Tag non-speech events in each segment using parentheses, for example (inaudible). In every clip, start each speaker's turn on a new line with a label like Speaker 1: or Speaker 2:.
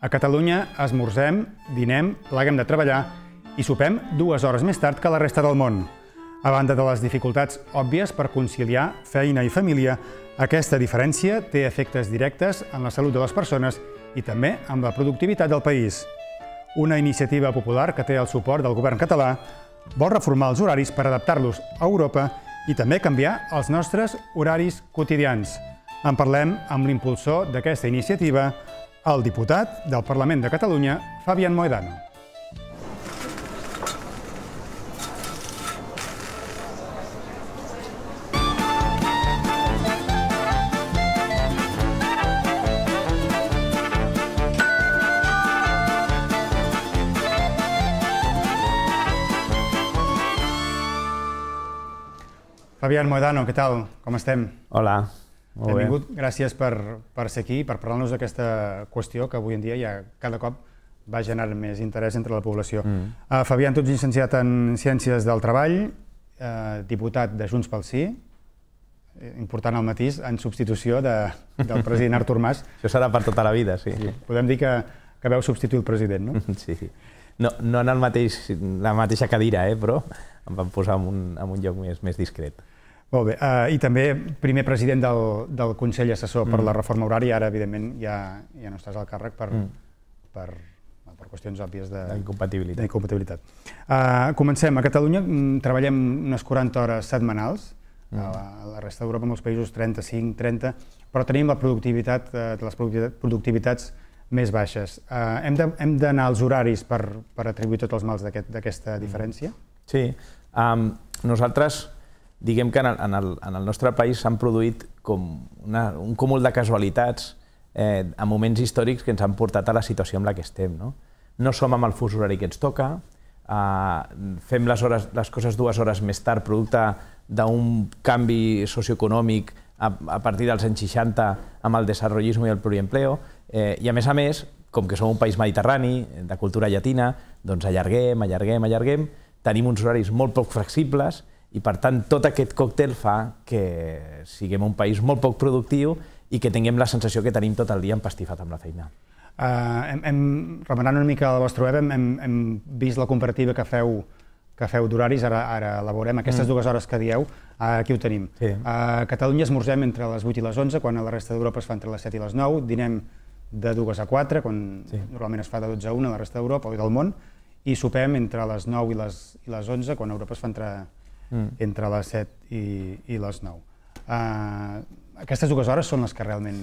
Speaker 1: A Catalunya esmorzem, dinem, l'haguem de treballar i sopem dues hores més tard que la resta del món. A banda de les dificultats òbvies per conciliar feina i família, aquesta diferència té efectes directes en la salut de les persones i també en la productivitat del país. Una iniciativa popular que té el suport del govern català vol reformar els horaris per adaptar-los a Europa i també canviar els nostres horaris quotidians. En parlem amb l'impulsor d'aquesta iniciativa, el diputat del Parlament de Catalunya, Fabián Moedano. Fabián Moedano, què tal? Com estem? Hola. Benvingut, gràcies per, per ser aquí, per parlar-nos d'aquesta qüestió que avui en dia ja cada cop va generar més interès entre la població. Mm. Uh, Fabián, tu ets llicenciat en Ciències del Treball, uh, diputat de Junts pel Sí, important el matís, en substitució de, del president Artur Mas. (laughs)
Speaker 2: Això serà per tota la vida, sí. sí. Podem dir que, que veu substituir el president, no? Sí, (laughs) sí. No, no en el mateix, la mateixa cadira, eh, però em van posar en un, en un lloc més, més discret.
Speaker 1: Molt bé. Uh, I també primer president del, del Consell Assessor mm. per la Reforma Horària, ara evidentment ja, ja no estàs al càrrec per, mm. per, per qüestions òbvies d'incompatibilitat. Uh, comencem. A Catalunya mm, treballem unes 40 hores setmanals, mm. a, la, a la resta d'Europa, els països 35, 30, però tenim la productivitat, uh, les productivitats més baixes. Uh, hem d'anar als horaris per, per atribuir
Speaker 2: tots els mals d'aquesta aquest, mm. diferència? Sí. Um, nosaltres diguem que en el, en el, en el nostre país s'han produït com una, un cúmul de casualitats eh, a moments històrics que ens han portat a la situació en la que estem. No, no som amb el fus horari que ens toca, eh, fem les, hores, les coses dues hores més tard producte d'un canvi socioeconòmic a, a partir dels anys 60 amb el desenvolupisme i el pluriempleo, eh, i a més a més, com que som un país mediterrani, de cultura llatina, doncs allarguem, allarguem, allarguem, tenim uns horaris molt poc flexibles i per tant, tot aquest còctel fa que siguem un país molt poc productiu i que tinguem la sensació que tenim tot el dia empastifat amb la feina.
Speaker 1: Uh, hem, hem, remenant una mica la vostra web, hem, hem, hem vist la comparativa que feu que feu d'horaris, ara, ara la veurem, aquestes mm. dues hores que dieu, aquí ho tenim. Sí. A eh, Catalunya esmorzem entre les 8 i les 11, quan a la resta d'Europa es fa entre les 7 i les 9, dinem de 2 a 4, quan sí. normalment es fa de 12 a 1 a la resta d'Europa o del món, i sopem entre les 9 i les, i les 11, quan a Europa es fa entre mm. entre les 7 i,
Speaker 2: i les 9. Uh, eh, aquestes dues hores són les que realment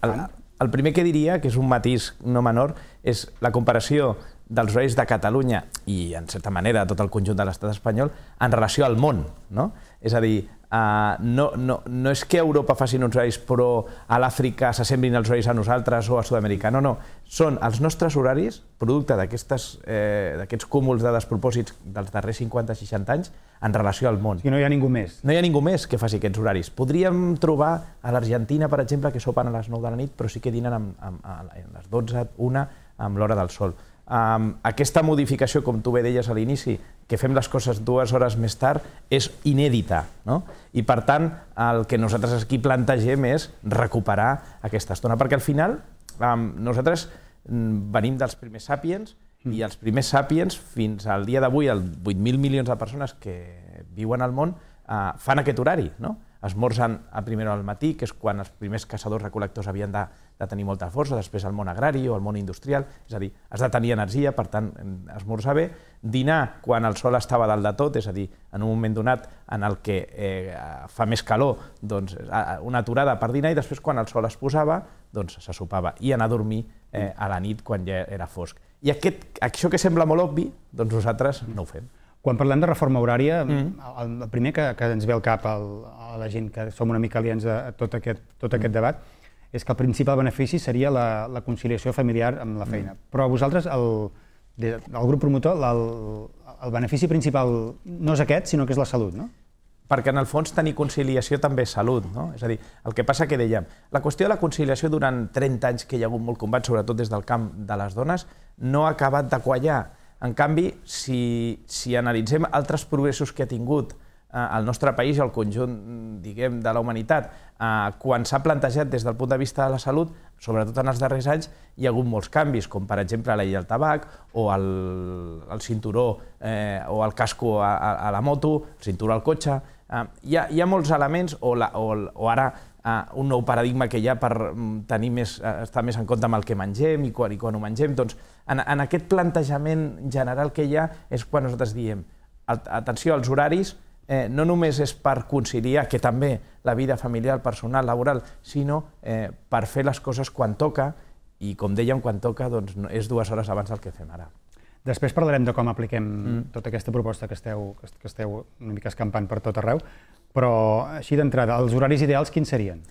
Speaker 2: fan. El, el primer que diria, que és un matís no menor, és la comparació dels reis de Catalunya i, en certa manera, tot el conjunt de l'estat espanyol en relació al món. No? És a dir, Uh, no, no, no és que a Europa facin uns horaris però a l'Àfrica s'assemblin els horaris a nosaltres o a Sud-amèrica, no, no. Són els nostres horaris, producte eh, d'aquests eh, cúmuls de despropòsits dels darrers 50-60 anys, en relació al món. O sigui, no hi ha ningú més. No hi ha ningú més que faci aquests horaris. Podríem trobar a l'Argentina, per exemple, que sopen a les 9 de la nit, però sí que dinen amb, amb, a les 12, 1, amb l'hora del sol aquesta modificació, com tu bé deies a l'inici, que fem les coses dues hores més tard, és inèdita. No? I per tant, el que nosaltres aquí plantegem és recuperar aquesta estona, perquè al final nosaltres mm, venim dels primers sàpiens i els primers sàpiens fins al dia d'avui, els 8.000 milions de persones que viuen al món, ah, fan aquest horari. No? Esmorzen a primera al matí, que és quan els primers caçadors-recol·lectors havien de de tenir molta força, després al món agrari o al món industrial, és a dir, has de tenir energia, per tant, esmorzar bé, dinar quan el sol estava dalt de tot, és a dir, en un moment donat en el que eh, fa més calor, doncs una aturada per dinar i després quan el sol es posava, doncs se sopava i anar a dormir eh, a la nit quan ja era fosc. I aquest, això que sembla molt obvi, doncs nosaltres no ho fem. Quan parlem de reforma horària, mm -hmm. el primer que, que ens ve al cap
Speaker 1: el, a la gent que som una mica aliens a tot aquest, tot aquest debat és que el principal benefici seria la, la conciliació familiar amb la feina. Mm. Però a vosaltres, el, el grup promotor,
Speaker 2: el, el benefici principal no és aquest, sinó que és la salut, no? perquè en el fons tenir conciliació també és salut, no? És a dir, el que passa que dèiem, la qüestió de la conciliació durant 30 anys que hi ha hagut molt combat, sobretot des del camp de les dones, no ha acabat de quallar. En canvi, si, si analitzem altres progressos que ha tingut Eh, al nostre país i al conjunt diguem, de la humanitat. Eh, quan s'ha plantejat des del punt de vista de la salut, sobretot en els darrers anys, hi ha hagut molts canvis, com per exemple la llei del tabac o el, el cinturó eh, o el casco a, a, a la moto, el cinturó al cotxe... Eh, hi, ha, hi ha molts elements, o, la, o, o ara eh, un nou paradigma que hi ha per mm, tenir més, eh, estar més en compte amb el que mengem i quan, i quan ho mengem. Doncs, en, en aquest plantejament general que hi ha és quan nosaltres diem atenció als horaris, eh, no només és per conciliar, que també, la vida familiar, personal, laboral, sinó eh, per fer les coses quan toca, i com dèiem, quan toca doncs, és dues hores abans del que fem ara.
Speaker 1: Després parlarem de com apliquem mm. tota aquesta proposta que esteu, que esteu una mica escampant per tot arreu, però
Speaker 2: així d'entrada, els horaris ideals quins serien?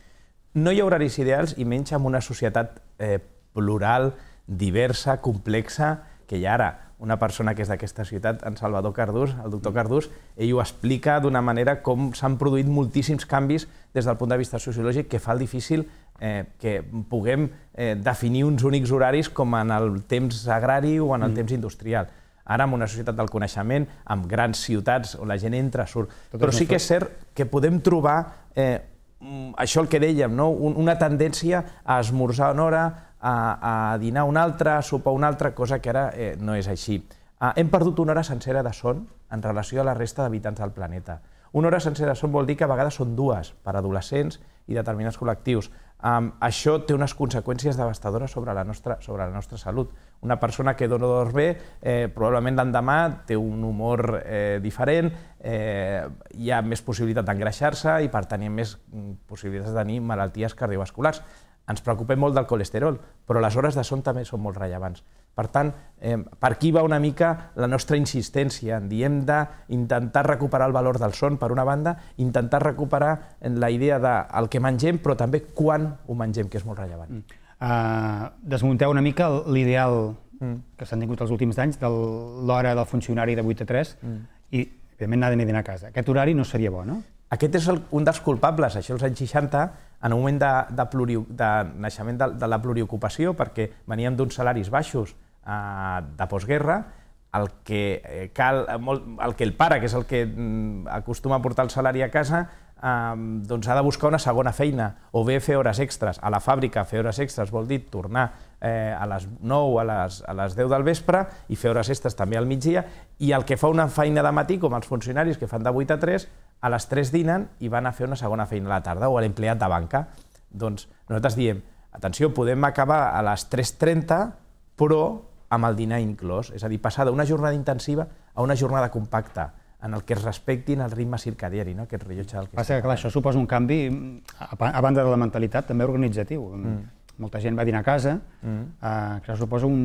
Speaker 2: No hi ha horaris ideals i menys en una societat eh, plural, diversa, complexa, que hi ha ara una persona que és d'aquesta ciutat, en Salvador Cardús, el doctor mm. Cardús, ell ho explica d'una manera com s'han produït moltíssims canvis des del punt de vista sociològic que fa el difícil eh, que puguem eh, definir uns únics horaris com en el temps agrari o en el mm. temps industrial. Ara, en una societat del coneixement, amb grans ciutats on la gent entra, surt... Tot Però sí que és cert que podem trobar eh, mm, això el que dèiem, no? una tendència a esmorzar una hora, a, a dinar una altra, a sopar una altra, cosa que ara eh, no és així. Ah, hem perdut una hora sencera de son en relació a la resta d'habitants del planeta. Una hora sencera de son vol dir que a vegades són dues per adolescents i determinats col·lectius. Um, això té unes conseqüències devastadores sobre la nostra, sobre la nostra salut. Una persona que dona dos bé, eh, probablement l'endemà té un humor eh, diferent, eh, hi ha més possibilitat d'engreixar-se i, per tant, més mm, possibilitats de tenir malalties cardiovasculars ens preocupem molt del colesterol, però les hores de son també són molt rellevants. Per tant, eh, per aquí va una mica la nostra insistència en dir hem d'intentar recuperar el valor del son, per una banda, intentar recuperar la idea del que mengem, però també quan ho mengem, que és molt rellevant.
Speaker 1: Uh, desmunteu una mica l'ideal mm. que s'han tingut els últims anys de l'hora
Speaker 2: del funcionari de 8 a 3 mm. i, evidentment, anar a dinar a casa. Aquest horari no seria bo, no? Aquest és el, un dels culpables, això als anys 60, en el moment de, de, pluri, de naixement de, de la pluriocupació, perquè veníem d'uns salaris baixos eh, de postguerra, el que, eh, cal, eh, molt, el que el pare, que és el que mm, acostuma a portar el salari a casa, eh, doncs ha de buscar una segona feina, o bé fer hores extres. A la fàbrica fer hores extres vol dir tornar eh, a les 9, a les, a les 10 del vespre i fer hores extres també al migdia, i el que fa una feina de matí, com els funcionaris que fan de 8 a 3, a les 3 dinen i van a fer una segona feina a la tarda o a l'empleat de banca. Doncs nosaltres diem, atenció, podem acabar a les 3.30, però amb el dinar inclòs, és a dir, passar d'una jornada intensiva a una jornada compacta, en el que es respectin el ritme circadiari, no? aquest rellotge del que... Passa que, clar, això suposa un canvi, a banda de la mentalitat, també organitzatiu. Mm molta gent
Speaker 1: va dinar a casa, mm. eh, que suposa un,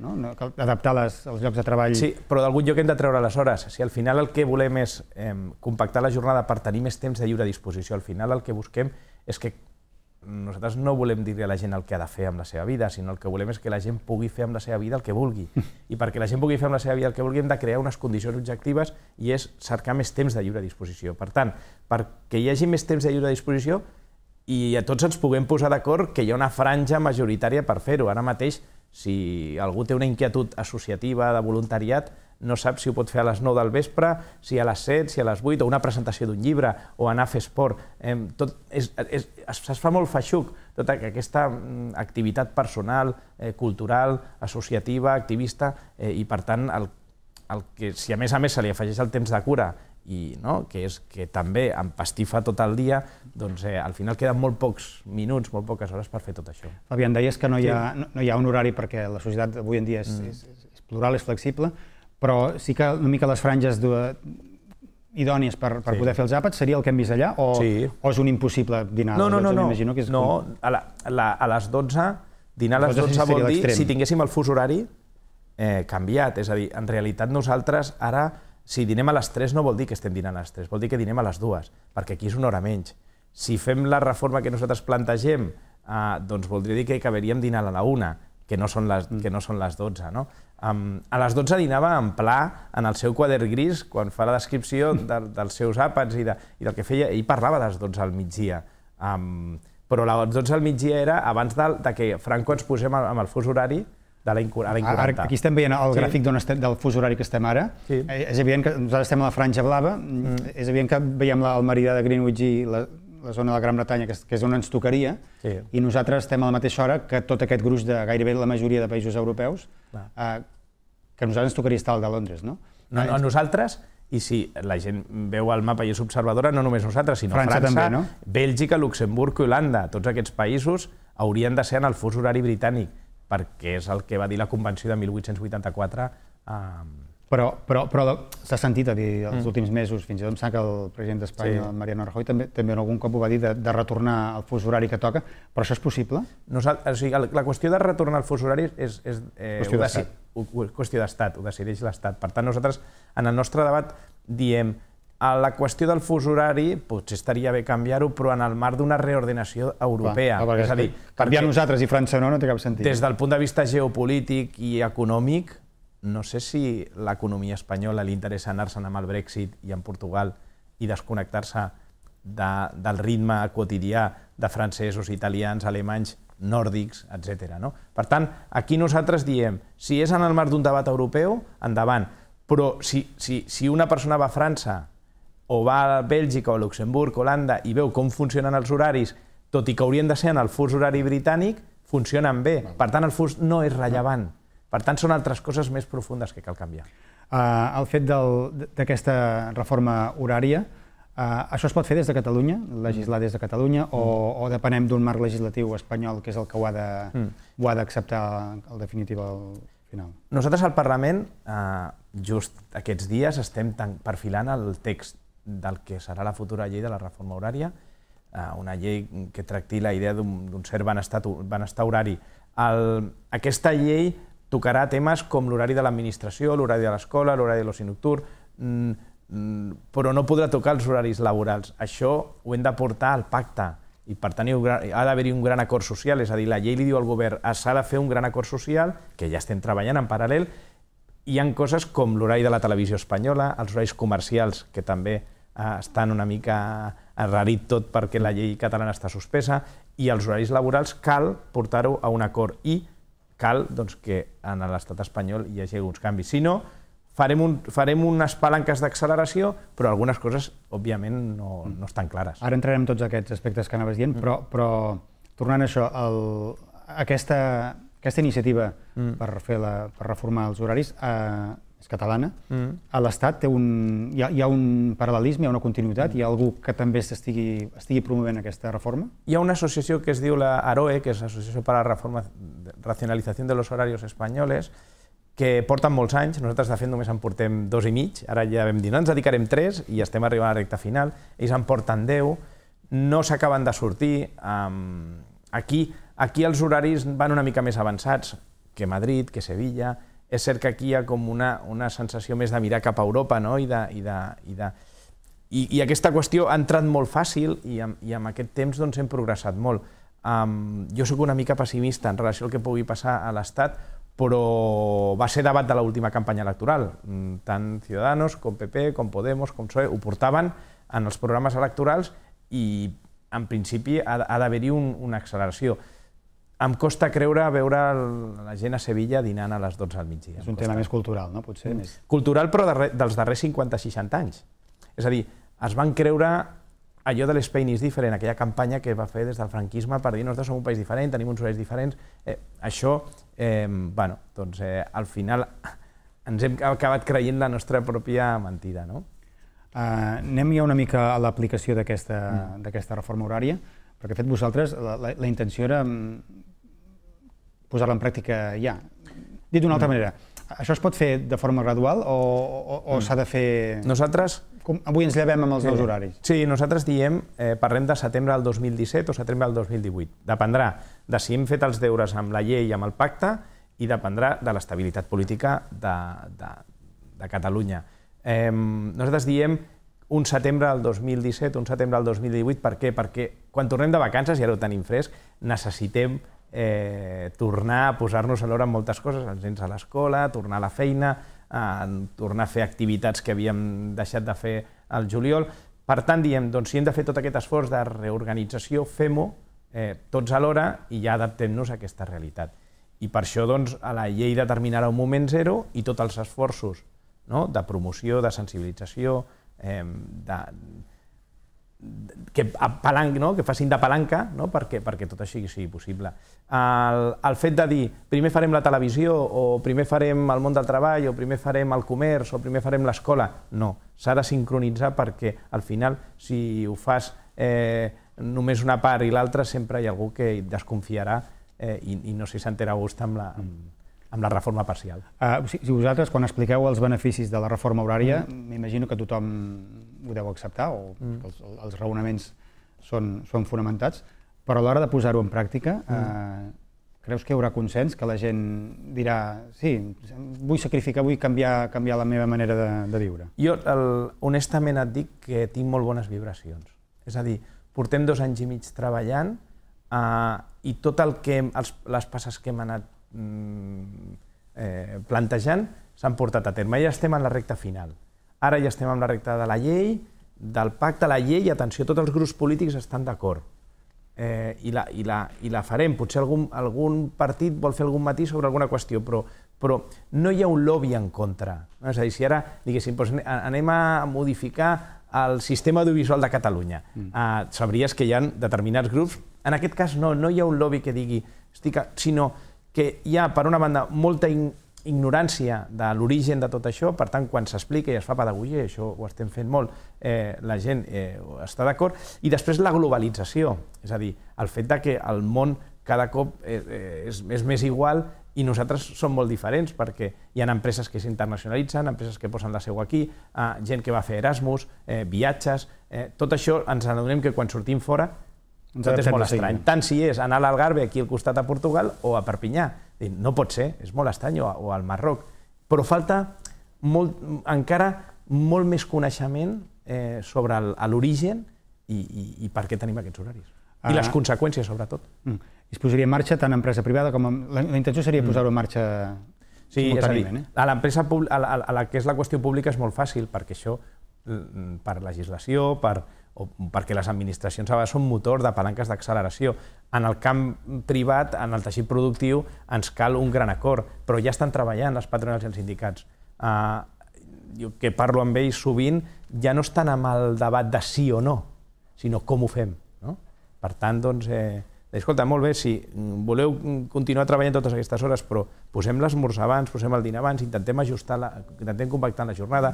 Speaker 1: no? no cal adaptar les,
Speaker 2: els llocs de treball. Sí, però d'algun lloc hem de treure les hores. Si al final el que volem és eh, compactar la jornada per tenir més temps de lliure a disposició, al final el que busquem és que nosaltres no volem dir a la gent el que ha de fer amb la seva vida, sinó el que volem és que la gent pugui fer amb la seva vida el que vulgui. (laughs) I perquè la gent pugui fer amb la seva vida el que vulgui hem de crear unes condicions objectives i és cercar més temps de lliure a disposició. Per tant, perquè hi hagi més temps de lliure a disposició, i a tots ens puguem posar d'acord que hi ha una franja majoritària per fer-ho. Ara mateix, si algú té una inquietud associativa de voluntariat, no sap si ho pot fer a les 9 del vespre, si a les 7, si a les 8, o una presentació d'un llibre, o anar a fer esport. Eh, tot és, és, es, es fa molt feixuc tota aquesta mm, activitat personal, eh, cultural, associativa, activista, eh, i per tant, el, el que, si a més a més se li afegeix el temps de cura i no? que és que també empastifa tot el dia, doncs eh, al final queden molt pocs minuts, molt poques hores per fer tot això.
Speaker 1: Fabián, deies que no hi ha, no, no hi ha un horari perquè la societat avui en dia és, mm. és, és plural, és flexible, però sí que una mica les franges de, idònies per, per sí. poder fer els àpats seria el que hem vist allà o, sí. o és un impossible dinar no, no, No, no, no, que és no com...
Speaker 2: a, la, la, a les 12, dinar a les 12, 12 vol dir, si tinguéssim el fus horari eh, canviat, és a dir, en realitat nosaltres ara si dinem a les 3 no vol dir que estem dinant a les 3, vol dir que dinem a les 2, perquè aquí és una hora menys. Si fem la reforma que nosaltres plantegem, eh, doncs voldria dir que acabaríem dinant a la 1, que no són les, que no són les 12. No? Um, a les 12 dinava en pla, en el seu quadern gris, quan fa la descripció (laughs) de, dels seus àpats i, de, i del que feia. Ell parlava de les 12 al migdia. Um, però les 12 al migdia era abans de, de que Franco ens posem amb el fos horari, de l'any 40. Ara, aquí estem veient el sí. gràfic
Speaker 1: estem, del fus horari que estem ara. Sí. Eh, és evident que nosaltres estem a la franja blava, mm. és evident que veiem la, el meridà de Greenwich i la, la zona de la Gran Bretanya, que, que és on ens tocaria, sí. i nosaltres estem a la mateixa hora que tot aquest gruix de gairebé la majoria de països europeus, eh, que nosaltres ens tocaria estar al de Londres,
Speaker 2: no? No, no, eh, a nosaltres, i si la gent veu el mapa i és observadora, no només nosaltres, sinó França, França també, no? Bèlgica, Luxemburg i Holanda, tots aquests països haurien de ser en el fus horari britànic perquè és el que va dir la Convenció de 1884 eh,
Speaker 1: però, però, però s'ha sentit a dir els mm. últims
Speaker 2: mesos, fins i tot em sap que el president d'Espanya, sí. Mariano Rajoy,
Speaker 1: també, també algun cop ho va dir de, de retornar al fos horari que toca, però això és possible?
Speaker 2: No, o sigui, la qüestió de retornar al fos horari és, és eh, qüestió d'estat, ho, ho, qüestió d'estat, ho decideix l'estat. Per tant, nosaltres en el nostre debat diem a la qüestió del fus horari, potser estaria bé canviar-ho, però en el marc d'una reordenació europea. Ah, és a dir, canviar nosaltres i França no, no té cap sentit. Des eh? del punt de vista geopolític i econòmic, no sé si l'economia espanyola li interessa anar-se'n amb el Brexit i amb Portugal i desconnectar-se del ritme quotidià de francesos, italians, alemanys, nòrdics, etc. No? Per tant, aquí nosaltres diem, si és en el marc d'un debat europeu, endavant. Però si, si, si una persona va a França o va a Bèlgica o a Luxemburg, Holanda, i veu com funcionen els horaris, tot i que haurien de ser en el fus horari britànic, funcionen bé. Per tant, el fus no és rellevant. Per tant, són altres coses més profundes que cal canviar. Uh, el fet d'aquesta reforma horària, Uh, això es pot fer des de
Speaker 1: Catalunya, legislar des de Catalunya, mm. o, o depenem d'un marc legislatiu espanyol que és el que ho ha mm.
Speaker 2: d'acceptar mm. al definitiu al final? Nosaltres al Parlament, uh, just aquests dies, estem perfilant el text del que serà la futura llei de la reforma horària, eh, una llei que tracti la idea d'un cert benestar, benestar horari. El, aquesta llei tocarà temes com l'horari de l'administració, l'horari de l'escola, l'horari de l'oci nocturn, mm, mm, però no podrà tocar els horaris laborals. Això ho hem de portar al pacte i per tant ha d'haver-hi un gran acord social, és a dir, la llei li diu al govern s'ha de fer un gran acord social, que ja estem treballant en paral·lel, hi han coses com l'horari de la televisió espanyola, els horaris comercials, que també eh, estan una mica enrarit tot perquè la llei catalana està suspesa, i els horaris laborals cal portar-ho a un acord i cal doncs, que en l'estat espanyol hi hagi alguns canvis. Si no, farem, un, farem unes palanques d'acceleració, però algunes coses, òbviament, no, mm. no estan clares.
Speaker 1: Ara entrarem en tots aquests aspectes que anaves dient, mm. però, però tornant a això, el, aquesta aquesta iniciativa mm. per, fer la, per reformar els horaris eh, és catalana. Mm. A l'Estat té un, hi, ha, hi ha un paral·lelisme, hi ha una continuïtat, mm. hi ha algú que també estigui, estigui promovent aquesta reforma?
Speaker 2: Hi ha una associació que es diu la AROE, que és Associació per a la Reforma, Racionalització de los Horarios Españoles, que porten molts anys, nosaltres de fet només en portem dos i mig, ara ja vam dir, no, ens dedicarem tres i estem arribant a la recta final, ells en porten deu, no s'acaben de sortir, um, aquí Aquí els horaris van una mica més avançats que Madrid, que Sevilla. És cert que aquí hi ha com una, una sensació més de mirar cap a Europa no? I, de, i, de, i, de, i, i aquesta qüestió ha entrat molt fàcil i amb, i amb aquest temps doncs, hem progressat molt. Um, jo sóc una mica pessimista en relació al que pugui passar a l'Estat, però va ser debat de l'última campanya electoral. Mm, tant Ciudadanos com PP, com Podemos, com PSOE ho portaven en els programes electorals i en principi ha, ha d'haver-hi un, una acceleració em costa creure veure la gent a Sevilla dinant a les 12 al migdia. És un tema més cultural, no? Potser mm. més... Cultural, però dels darrers 50-60 anys. És a dir, es van creure allò de l'Espain is different, aquella campanya que va fer des del franquisme per dir nosaltres som un país diferent, tenim uns horaris diferents... Eh, això, eh, bueno, doncs eh, al final (laughs) ens hem acabat creient la nostra pròpia mentida, no? Eh, anem ja una mica a l'aplicació mm.
Speaker 1: d'aquesta reforma horària, perquè, de fet, vosaltres, la intenció era mm, posar-la en pràctica ja. Dit d'una altra mm. manera, això es pot fer de forma gradual o,
Speaker 2: o, o mm. s'ha de fer... Nosaltres... Com, avui ens llevem amb els sí. horaris. Sí, nosaltres diem, eh, parlem de setembre del 2017 o setembre del 2018. Dependrà de si hem fet els deures amb la llei i amb el pacte i dependrà de l'estabilitat política de, de, de Catalunya. Eh, nosaltres diem un setembre del 2017, un setembre del 2018, per què? Perquè quan tornem de vacances, i ara ho tenim fresc, necessitem eh, tornar a posar-nos a l'hora en moltes coses, els nens a l'escola, tornar a la feina, a tornar a fer activitats que havíem deixat de fer al juliol. Per tant, diem, doncs, si hem de fer tot aquest esforç de reorganització, fem-ho eh, tots alhora i ja adaptem-nos a aquesta realitat. I per això doncs, a la llei determinarà un moment zero i tots els esforços no? de promoció, de sensibilització, eh, de, que, palanc, no? que facin de palanca no? perquè, perquè tot això sigui possible. El, el fet de dir primer farem la televisió o primer farem el món del treball o primer farem el comerç o primer farem l'escola, no. S'ha de sincronitzar perquè al final si ho fas eh, només una part i l'altra sempre hi ha algú que desconfiarà eh, i, i no sé si s'entera a gust amb la, amb, amb la reforma parcial.
Speaker 1: Uh, ah, si, si vosaltres, quan expliqueu els beneficis de la reforma horària, m'imagino mm. que tothom ho deu acceptar, o mm. els, els raonaments són, són fonamentats, però a l'hora de posar-ho en pràctica, mm. eh, creus que hi haurà consens, que la gent dirà sí, vull sacrificar, vull canviar, canviar la meva manera de, de viure?
Speaker 2: Jo, el, honestament, et dic que tinc molt bones vibracions. És a dir, portem dos anys i mig treballant eh, i tot el que, els, les passes que hem anat mm, eh, plantejant s'han portat a terme. Ja estem en la recta final. Ara ja estem amb la recta de la llei, del pacte, la llei, i atenció, tots els grups polítics estan d'acord. Eh, i, la, i, la, I la farem. Potser algun, algun partit vol fer algun matí sobre alguna qüestió, però, però no hi ha un lobby en contra. No? És a dir, si ara diguéssim, doncs anem a modificar el sistema audiovisual de Catalunya, mm. eh, sabries que hi ha determinats grups... En aquest cas no, no hi ha un lobby que digui... Estic a... sinó que hi ha, per una banda, molta in ignorància de l'origen de tot això, per tant, quan s'explica i es fa pedagogia, això ho estem fent molt, eh, la gent eh, està d'acord, i després la globalització, és a dir, el fet de que el món cada cop eh, eh és, és més igual i nosaltres som molt diferents perquè hi ha empreses que s'internacionalitzen, empreses que posen la seu aquí, eh, gent que va fer Erasmus, eh, viatges, eh, tot això ens adonem que quan sortim fora
Speaker 1: nosaltres és molt estrany.
Speaker 2: Tant si és anar a l'Algarve, aquí al costat de Portugal, o a Perpinyà. No pot ser, és molt estrany, o, o al Marroc. Però falta molt, encara molt més coneixement eh, sobre l'origen i, i, i per què tenim aquests horaris. Ah. I les ah. conseqüències, sobretot. Mm. I es posaria en marxa tant empresa privada com... La, intenció seria mm. posar-ho en marxa sí, és a dir, eh? a l'empresa a, la, a la que és la qüestió pública és molt fàcil, perquè això, per legislació, per, o perquè les administracions a vegades són motors de palanques d'acceleració. En el camp privat, en el teixit productiu, ens cal un gran acord, però ja estan treballant les patronals i els sindicats. Uh, jo que parlo amb ells sovint, ja no estan amb el debat de sí o no, sinó com ho fem. No? Per tant, doncs, eh, escolta, molt bé, si voleu continuar treballant totes aquestes hores, però posem l'esmorzar abans, posem el dinar abans, intentem ajustar, la, intentem compactar la jornada,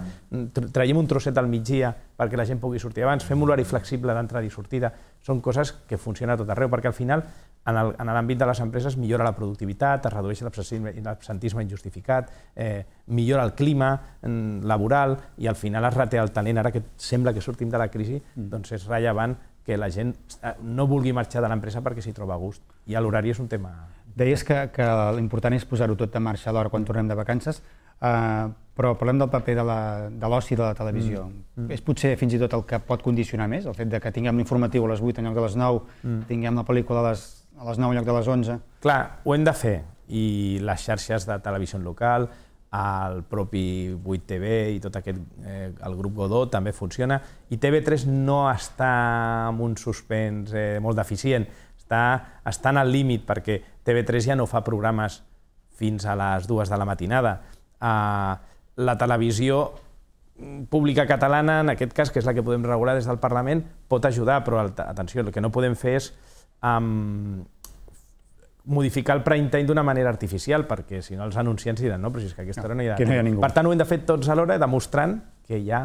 Speaker 2: traiem un trosset al migdia perquè la gent pugui sortir abans, fem horari flexible d'entrada i sortida, són coses que funcionen a tot arreu, perquè al final en l'àmbit de les empreses millora la productivitat, es redueix l'absentisme injustificat, eh, millora el clima mm, laboral i al final es reté el talent. Ara que sembla que sortim de la crisi, mm. doncs és rellevant que la gent eh, no vulgui marxar de l'empresa perquè s'hi troba a gust. I l'horari és un tema... Deies que,
Speaker 1: que l'important és posar-ho tot de marxa a l'hora quan tornem de vacances, eh, però parlem del paper de l'oci de, de la televisió. Mm. Mm. És potser fins i tot el que pot condicionar més, el fet de que tinguem l'informatiu a les 8 en lloc de les 9, mm. tinguem la pel·lícula a les, a les 9 en lloc de les 11.
Speaker 2: Clar, ho hem de fer, i les xarxes de televisió local, al propi 8TV i tot aquest, eh, el grup Godó també funciona, i TV3 no està amb un suspens eh, molt deficient, està, està en el límit perquè TV3 ja no fa programes fins a les dues de la matinada. Eh, la televisió mm, pública catalana, en aquest cas, que és la que podem regular des del Parlament, pot ajudar, però atenció, el que no podem fer és um, modificar el prime time d'una manera artificial, perquè si no els anunciants diran, no, però si és que aquesta hora no hi ha, no hi ha ningú. Per tant, ho hem de fer tots alhora, demostrant que hi ha,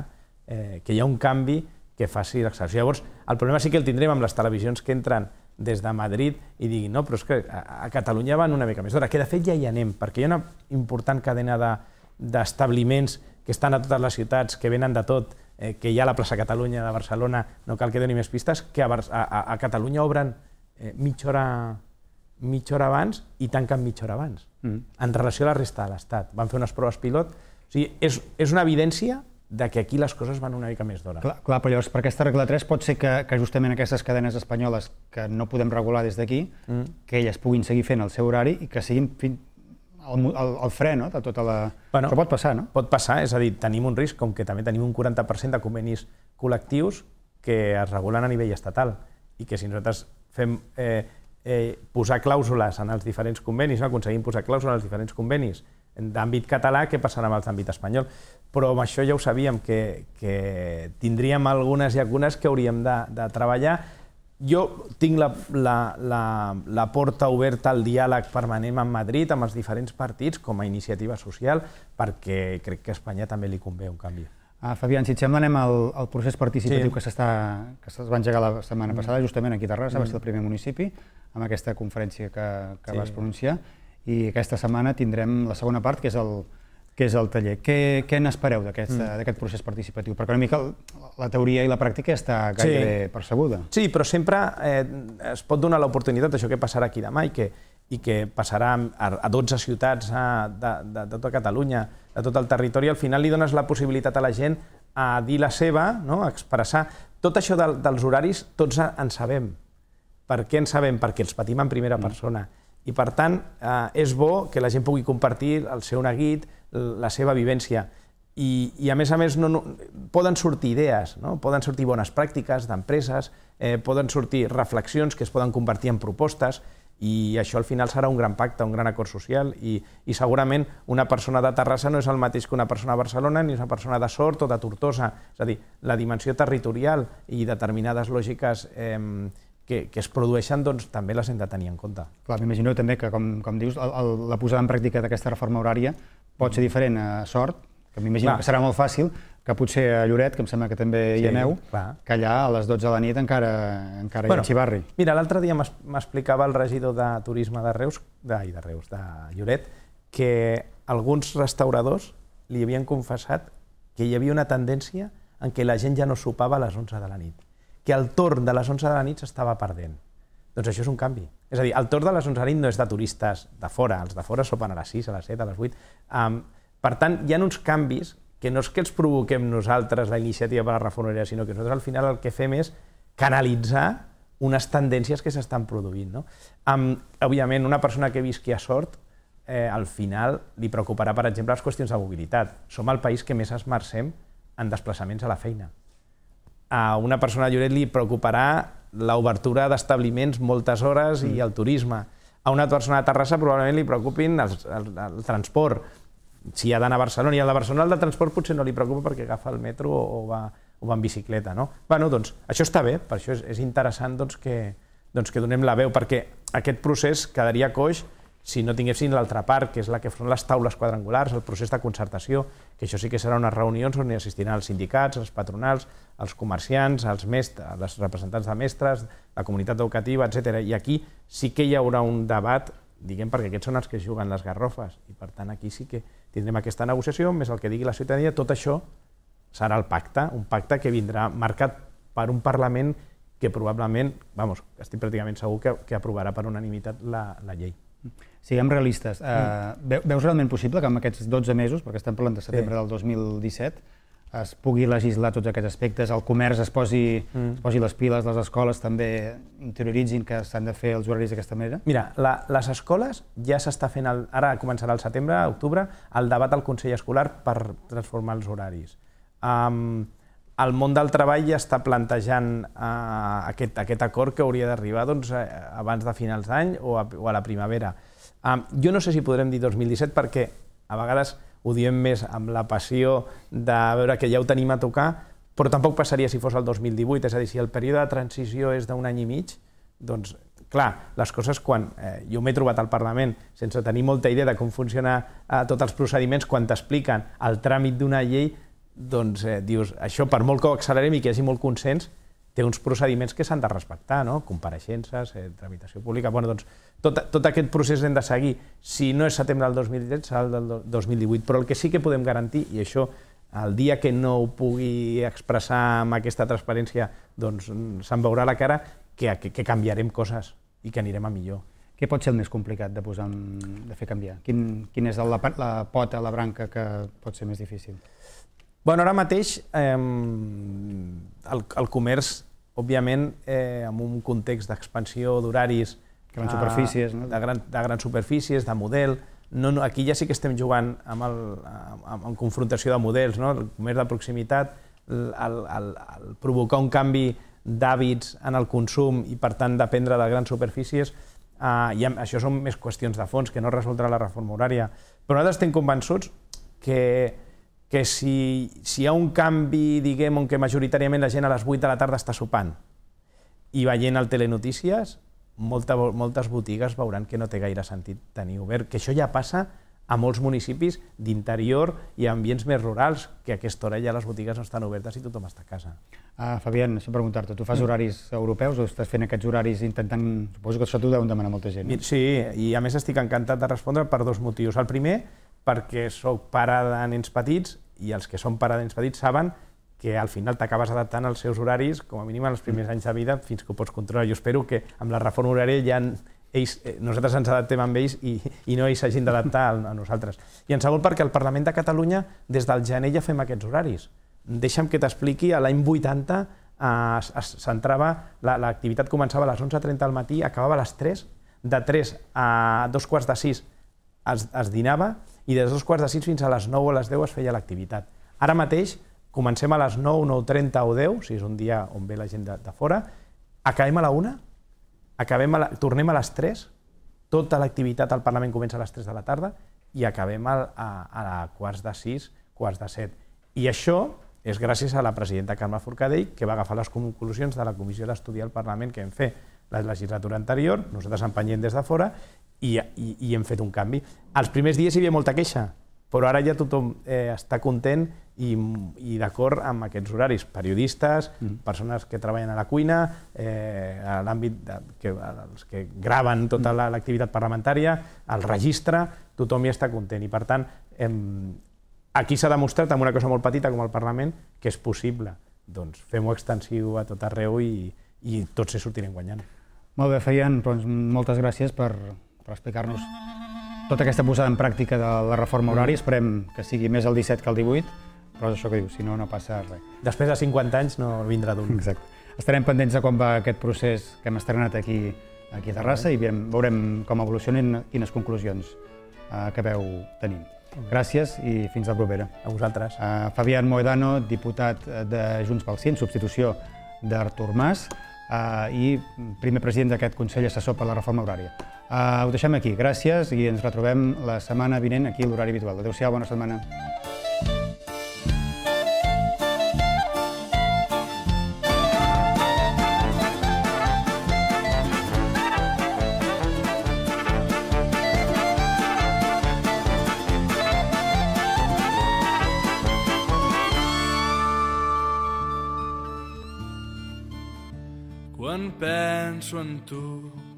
Speaker 2: eh, que hi ha un canvi que faci l'acceleració. Llavors, el problema sí que el tindrem amb les televisions que entren des de Madrid i diguin, no, però és que a Catalunya van una mica més d'hora, que de fet ja hi anem, perquè hi ha una important cadena d'establiments de, que estan a totes les ciutats, que venen de tot, eh, que hi ha la plaça Catalunya de Barcelona, no cal que doni més pistes, que a, a, a Catalunya obren eh, mitja hora mitja hora abans i tanquen mitja hora abans, mm. en relació a la resta de l'Estat. Van fer unes proves pilot. O sigui, és, és una evidència de que aquí les coses van una mica més d'hora. Clar,
Speaker 1: clar, però llavors, per aquesta regla 3 pot ser que, que justament aquestes cadenes espanyoles que no podem regular des d'aquí, mm. que elles puguin seguir fent el seu horari i
Speaker 2: que siguin fin, el, el, el fre no? de tota la... Bueno, Això pot passar, no? Pot passar, és a dir, tenim un risc, com que també tenim un 40% de convenis col·lectius que es regulen a nivell estatal i que si nosaltres fem eh, eh, posar clàusules en els diferents convenis, no? aconseguim posar clàusules en els diferents convenis d'àmbit català, què passarà amb els d'àmbit espanyol? Però amb això ja ho sabíem, que, que tindríem algunes i algunes que hauríem de, de treballar. Jo tinc la, la, la, la porta oberta al diàleg permanent amb Madrid, amb els diferents partits, com a iniciativa social, perquè crec que a Espanya també li convé un canvi.
Speaker 1: Ah, Fabián, si et sembla, anem al, al procés participatiu sí. que, que es va engegar la setmana mm. passada, justament aquí a Terrassa, mm. va ser el primer municipi amb aquesta conferència que, que sí. vas pronunciar i aquesta setmana tindrem la segona part, que és el, que és el taller. Què, què n'espereu
Speaker 2: d'aquest mm. procés participatiu? Perquè una mica la teoria i la pràctica està gairebé sí. percebuda. Sí, però sempre eh, es pot donar l'oportunitat, això que passarà aquí demà i que, i que passarà a, a 12 ciutats a, de, de, de tota Catalunya, de tot el territori, al final li dones la possibilitat a la gent a dir la seva, no? a expressar. Tot això de, dels horaris tots en sabem per què en sabem? Perquè els patim en primera mm. persona. I per tant, eh, és bo que la gent pugui compartir el seu neguit, la seva vivència. I, i a més a més no, poden sortir idees, no? poden sortir bones pràctiques d'empreses, eh, poden sortir reflexions que es poden convertir en propostes i això al final serà un gran pacte, un gran acord social i, i segurament una persona de Terrassa no és el mateix que una persona de Barcelona ni una persona de Sort o de Tortosa. És a dir, la dimensió territorial i determinades lògiques eh, que, que es produeixen, doncs, també les hem de tenir en compte. Clar, m'imagino també que, com, com
Speaker 1: dius, el, el, la posada en pràctica d'aquesta reforma horària pot ser diferent a sort, que m'imagino que serà molt fàcil, que potser a Lloret, que em sembla que també hi aneu, clar. que allà a les 12 de la nit encara, encara bueno, hi ha xivarri.
Speaker 2: Mira, l'altre dia m'explicava el regidor de Turisme de Reus, de, de Reus, de Lloret, que alguns restauradors li havien confessat que hi havia una tendència en què la gent ja no sopava a les 11 de la nit que al torn de les 11 de la nit s'estava perdent. Doncs això és un canvi. És a dir, el torn de les 11 de la nit no és de turistes de fora, els de fora sopen a les 6, a les 7, a les 8. Um, per tant, hi ha uns canvis que no és que els provoquem nosaltres la iniciativa per la reforma sinó que nosaltres al final el que fem és canalitzar unes tendències que s'estan produint. No? Um, òbviament, una persona que visqui a sort, eh, al final li preocuparà, per exemple, les qüestions de mobilitat. Som el país que més esmercem en desplaçaments a la feina a una persona lloret li preocuparà l'obertura d'establiments moltes hores mm. i el turisme. A una persona de Terrassa probablement li preocupin el, el, el transport. Si ha d'anar a Barcelona, i a de Barcelona el de transport potser no li preocupa perquè agafa el metro o, o, va, o va en bicicleta. No? Bueno, doncs, això està bé, per això és, és interessant doncs, que, doncs, que donem la veu, perquè aquest procés quedaria coix si no tinguessin l'altra part, que és la que són les taules quadrangulars, el procés de concertació, que això sí que serà unes reunions on hi assistiran els sindicats, els patronals, els comerciants, els mestres, les representants de mestres, la comunitat educativa, etc. I aquí sí que hi haurà un debat, diguem, perquè aquests són els que juguen les garrofes, i per tant aquí sí que tindrem aquesta negociació, més el que digui la ciutadania, tot això serà el pacte, un pacte que vindrà marcat per un Parlament que probablement, vamos, estic pràcticament segur que, que aprovarà per unanimitat la, la llei. Siguem
Speaker 1: realistes. Eh, mm. veus realment possible que en aquests 12 mesos, perquè estem parlant de setembre sí. del 2017, es pugui legislar tots aquests aspectes, el comerç es posi, mm. es posi les piles, les escoles
Speaker 2: també interioritzin que s'han de fer els horaris d'aquesta manera? Mira, la, les escoles ja s'està fent, el, ara començarà el setembre, octubre, el debat al Consell Escolar per transformar els horaris. Um, el món del treball ja està plantejant eh, aquest, aquest acord que hauria d'arribar doncs, eh, abans de finals d'any o, a, o a la primavera. Um, jo no sé si podrem dir 2017 perquè a vegades ho diem més amb la passió de veure que ja ho tenim a tocar, però tampoc passaria si fos el 2018, és a dir, si el període de transició és d'un any i mig, doncs, clar, les coses quan... Eh, jo m'he trobat al Parlament sense tenir molta idea de com funciona eh, tots els procediments, quan t'expliquen el tràmit d'una llei, doncs eh, dius, això per molt que ho accelerem i que hi hagi molt consens, té uns procediments que s'han de respectar, no? compareixences, eh, tramitació pública... Bueno, doncs, tot, tot aquest procés hem de seguir. Si no és setembre del 2013, serà el del 2018. Però el que sí que podem garantir, i això el dia que no ho pugui expressar amb aquesta transparència, doncs se'n veurà la cara que, que, que canviarem coses i que anirem a millor. Què pot ser el més complicat de, posar, de
Speaker 1: fer canviar? Quin, quin és el, la, la pota, la branca que pot ser més difícil?
Speaker 2: Bueno, ara mateix eh, el, el comerç, òbviament, eh, amb un context d'expansió d'horaris gran eh, superfícies, no? de, gran, de grans superfícies, de model, no, no, aquí ja sí que estem jugant amb, el, amb, amb confrontació de models, no? el comerç de proximitat, el, el, el provocar un canvi d'hàbits en el consum i, per tant, dependre de grans superfícies, eh, i això són més qüestions de fons que no resoldrà la reforma horària. Però nosaltres estem convençuts que que si, si hi ha un canvi, diguem, on que majoritàriament la gent a les 8 de la tarda està sopant i veient el Telenotícies, molta, moltes botigues veuran que no té gaire sentit tenir obert, que això ja passa a molts municipis d'interior i ambients més rurals, que a aquesta hora ja les botigues no estan obertes i tothom està a casa. Ah, Fabián, això preguntar-te, tu fas mm. horaris europeus o estàs fent aquests horaris intentant... Suposo que això t'ho deuen demanar molta gent. No? Sí, i a més estic encantat de respondre per dos motius. El primer, perquè sóc pare de nens petits i els que són pare de nens petits saben que al final t'acabes adaptant als seus horaris, com a mínim en els primers mm. anys de vida, fins que ho pots controlar. Jo espero que amb la reforma horària ja ells, eh, nosaltres ens adaptem amb ells i, i no ells s'hagin d'adaptar a, a nosaltres. I en segon perquè el Parlament de Catalunya des del gener ja fem aquests horaris. Deixa'm que t'expliqui, a l'any 80 eh, es centrava, l'activitat la, començava a les 11.30 del matí, acabava a les 3, de 3 a dos quarts de 6 es, es dinava i des de quarts de sis fins a les 9 o les 10 es feia l'activitat. Ara mateix comencem a les 9, 9.30 o 10, si és un dia on ve la gent de, de fora, acabem a la 1, acabem a la, tornem a les 3, tota l'activitat al Parlament comença a les 3 de la tarda i acabem al, a, a la quarts de 6, quarts de 7. I això és gràcies a la presidenta Carme Forcadell, que va agafar les conclusions de la Comissió d'Estudi al Parlament que hem fet la legislatura anterior, nosaltres empenyent des de fora, i, i, i hem fet un canvi. Els primers dies hi havia molta queixa, però ara ja tothom eh, està content i, i d'acord amb aquests horaris. Periodistes, mm. persones que treballen a la cuina, eh, a l'àmbit que, els que graven tota mm. l'activitat parlamentària, el registre, tothom hi està content. I per tant, em, aquí s'ha demostrat amb una cosa molt petita com el Parlament que és possible. Doncs fem-ho extensiu a tot arreu i, i tots hi sortirem guanyant.
Speaker 1: Molt bé, Feian, doncs moltes gràcies per, per explicar-nos tota aquesta posada en pràctica de la reforma horària. Esperem que sigui més el 17 que el 18, però és això que diu, si no, no passa res. Després de 50 anys no vindrà d'un. Exacte. Estarem pendents de com va aquest procés que hem estrenat aquí, aquí a Terrassa i veurem, veurem com evolucionen quines conclusions eh, acabeu tenint. Gràcies i fins la propera. A vosaltres. Uh, Fabián Moedano, diputat eh, de Junts pel Sí, en substitució d'Artur Mas uh, i primer president d'aquest Consell Assessor per la Reforma Horària. Uh, ho deixem aquí, gràcies, i ens retrobem la setmana vinent aquí a l'horari habitual. Adéu-siau, bona setmana.
Speaker 2: quan penso en tu